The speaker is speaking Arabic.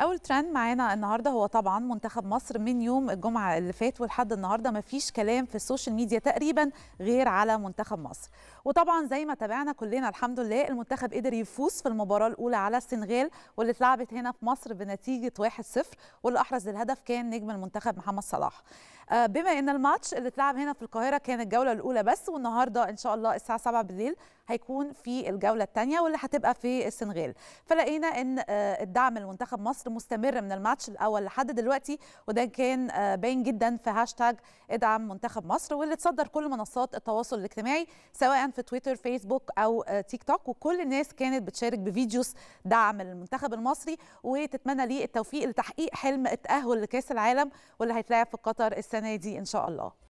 اول ترند معانا النهارده هو طبعا منتخب مصر من يوم الجمعه اللي فات ولحد النهارده مفيش كلام في السوشيال ميديا تقريبا غير على منتخب مصر وطبعا زي ما تابعنا كلنا الحمد لله المنتخب قدر يفوز في المباراه الاولى على السنغال واللي اتلعبت هنا في مصر بنتيجه 1-0 واللي احرز الهدف كان نجم المنتخب محمد صلاح آه، بما ان الماتش اللي اتلعب هنا في القاهره كان الجوله الاولى بس والنهارده ان شاء الله الساعه 7 بالليل هيكون في الجوله الثانيه واللي هتبقى في السنغال فلقينا ان آه، الدعم لمنتخب مصر مستمر من الماتش الاول لحد دلوقتي وده كان آه، باين جدا في هاشتاج ادعم منتخب مصر واللي اتصدر كل منصات التواصل الاجتماعي سواء في تويتر فيسبوك او تيك توك وكل الناس كانت بتشارك بفيديوز دعم للمنتخب المصري وتتمنى ليه التوفيق لتحقيق حلم التاهل لكاس العالم واللي هيتلعب في قطر السنه السنة دي إن شاء الله